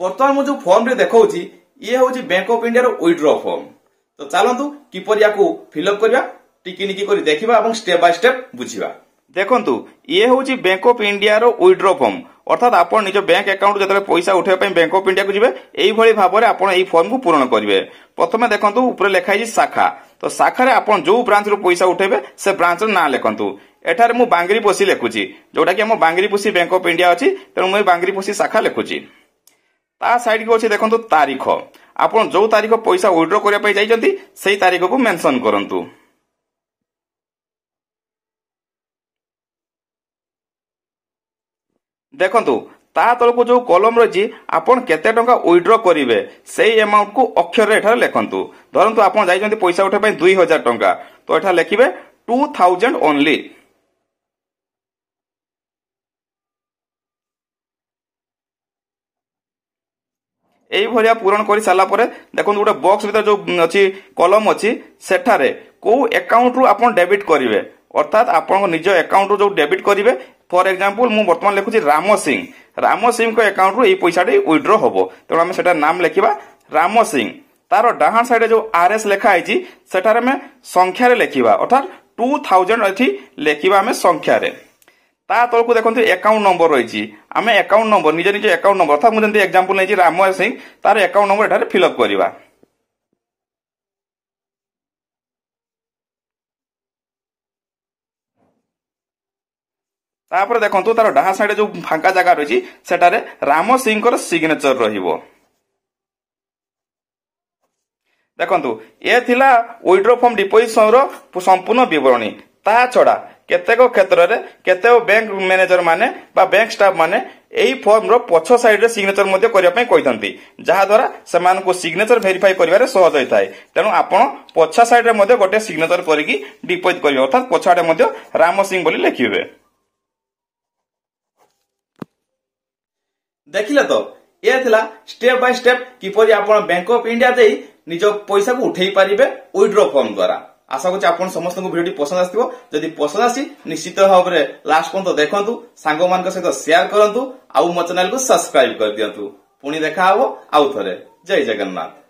ବର୍ତ୍ତମାନ ମୁଁ ଯୋଉ ଫର୍ମରେ ଦେଖାଉଛି ଇଏ ହେଉଛି ବ୍ୟାଙ୍କ ଅଫ୍ ଇଣ୍ଡିଆର ୱିଡ୍ର ଫର୍ମ ତ ଚାଲନ୍ତୁ କିପରି ୟାକୁ ଫିଲ୍ଅପ୍ କରିବା ଟିକିନିକି କରି ଦେଖିବା ଏବଂ ଷ୍ଟେପ୍ ବାଇ ଷ୍ଟେପ୍ ବୁଝିବା ଦେଖନ୍ତୁ ଇଏ ହେଉଛି ବ୍ୟାଙ୍କ ଅଫ୍ ଇଣ୍ଡିଆର ୱିଡ୍ର ଫର୍ମ ଅର୍ଥାତ୍ ଆପଣ ନିଜ ବ୍ୟାଙ୍କ ଆକାଉଣ୍ଟ ଯେତେବେଳେ ପଇସା ଉଠାଇବା ପାଇଁ ବ୍ୟାଙ୍କ ଅଫ୍ ଇଣ୍ଡିଆକୁ ଯିବେ ଏଇଭଳି ଭାବରେ ଆପଣ ଏହି ଫର୍ମକୁ ପୂରଣ କରିବେ ପ୍ରଥମେ ଦେଖନ୍ତୁ ଉପରେ ଲେଖା ହେଇଛି ଶାଖା ତ ଶାଖାରେ ଆପଣ ଯୋଉ ବ୍ରାଞ୍ଚରୁ ପଇସା ଉଠାଇବେ ସେ ବ୍ରାଞ୍ଚର ନାଁ ଲେଖନ୍ତୁ ଏଠାରେ ମୁଁ ବାଙ୍ଗିରିପୋଷି ଲେଖୁଛି ଯୋଉଟାକି ଆମ ବାଙ୍ଗିରିପୋଷି ବ୍ୟାଙ୍କ ଅଫ୍ ଇଣ୍ଡିଆ ଅଛି ତେଣୁ ମୁଁ ଏ ବାଙ୍ଗିରିପୋଷି ଶାଖା ଲେଖୁଛି ତା ସାଇଡ୍କୁ ଅଛି ଦେଖନ୍ତୁ ତାରିଖ ଆପଣ ଯେଉଁ ତାରିଖ ପଇସା ୱିଡ୍ର କରିବା ପାଇଁ ଯାଇଛନ୍ତି ସେଇ ତାରିଖକୁ ମେନସନ୍ କରନ୍ତୁ ଦେଖନ୍ତୁ ତା ତଳକୁ ଯେଉଁ କଲମ ରହିଛି ଆପଣ କେତେ ଟଙ୍କା ୱିଡ୍ର କରିବେ ସେଇ ଆମାଉଣ୍ଟକୁ ଅକ୍ଷରରେ ଏଠାରେ ଲେଖନ୍ତୁ ଧରନ୍ତୁ ଆପଣ ଯାଇଛନ୍ତି ପଇସା ଉଠାଇବା ପାଇଁ ଦୁଇ ହଜାର ଟଙ୍କା ତ ଏଠାରେ ଲେଖିବେ ଟୁ ଥାଉଜେଣ୍ଡ ଓନ୍ଲି এইভাবে পূরণ করে সারা পরে দেখুন গোটে বক্স ভিতরে যে অছি কলম অছি সেঠারে কেউ একাউন্টরু আপনার ডেবিট করবে অর্থাৎ আপনার নিজ একাউন্টরু যে ডেবিট করবে ফর এক্সাম্পল মু বর্তমান লিখুছি রাম সিং রাম সিংক একাউন্টরু এই পয়সাটি উইড্র হব তেমন আমি সেটার নাম লেখিবা রাম সিং তার ডাহাণ সাইডে যে আর এস লেখা হয়েছি সেটার আমি সংখ্যার লেখিবা অর্থাৎ টু থাউজেন্ড এটি লেখিবা আমি সংখ্যার তা তলকু দেখুন একাউন্ট নম্বর রয়েছে আমি একাউন্ট নম্বর নিজ নিজ একাউন্ট নম্বর অর্থাৎ যেমন এক্সাম্পল নেই রাম সিং তার একাউন্ট নম্বর এখানে ফিল আপ করা তাপরে দেখুন তার ডাহা সাইডে যে ফাঙ্কা জায়গা রয়েছে সেটারে রাম সিংকর সিগনেচর রহব দেখুন এ লা উইড্রো ফর্ম ডিপোজিশনর সম্পূর্ণ বিবরণী তা ছড়া କେତେକ କ୍ଷେତ୍ରରେ କେତେକ ବ୍ୟାଙ୍କ ମ୍ୟାନେଜର ମାନେ ବା ବ୍ୟାଙ୍କ ଷ୍ଟାଫ୍ ମାନେ ଏହି ଫର୍ମର ପଛ ସାଇଡ୍ରେ ସିଗ୍ନେଚର ମଧ୍ୟ କରିବା ପାଇଁ କହିଥାନ୍ତି ଯାହାଦ୍ୱାରା ସେମାନଙ୍କୁ ସିଗ୍ନେଚର ଭେରିଫାଇ କରିବାରେ ସହଜ ହୋଇଥାଏ ତେଣୁ ଆପଣ ପଛ ସାଇଡ୍ରେ ମଧ୍ୟ ଗୋଟେ ସିଗ୍ନେଚର କରିକି ଡିପୋଜିଟ୍ କରିବେ ଅର୍ଥାତ୍ ପଛ ଆଡ଼େ ମଧ୍ୟ ରାମ ସିଂ ବୋଲି ଲେଖିବେ ଦେଖିଲେ ତ ଏହା ଥିଲା ଷ୍ଟେପ୍ ବାଇ ଷ୍ଟେପ୍ କିପରି ଆପଣ ବ୍ୟାଙ୍କ ଅଫ୍ ଇଣ୍ଡିଆ ଦେଇ ନିଜ ପଇସାକୁ ଉଠେଇ ପାରିବେ ୱିଡ୍ର ଫର୍ମ ଦ୍ୱାରା ଆଶା କରୁଛି ଆପଣ ସମସ୍ତଙ୍କୁ ଭିଡ଼ିଓଟି ପସନ୍ଦ ଆସିଥିବ ଯଦି ପସନ୍ଦ ଆସି ନିଶ୍ଚିତ ଭାବରେ ଲାଷ୍ଟ ପର୍ଯ୍ୟନ୍ତ ଦେଖନ୍ତୁ ସାଙ୍ଗମାନଙ୍କ ସହିତ ସେୟାର କରନ୍ତୁ ଆଉ ମୋ ଚ୍ୟାନେଲକୁ ସବସ୍କ୍ରାଇବ କରିଦିଅନ୍ତୁ ପୁଣି ଦେଖା ହବ ଆଉ ଥରେ ଜୟ ଜଗନ୍ନାଥ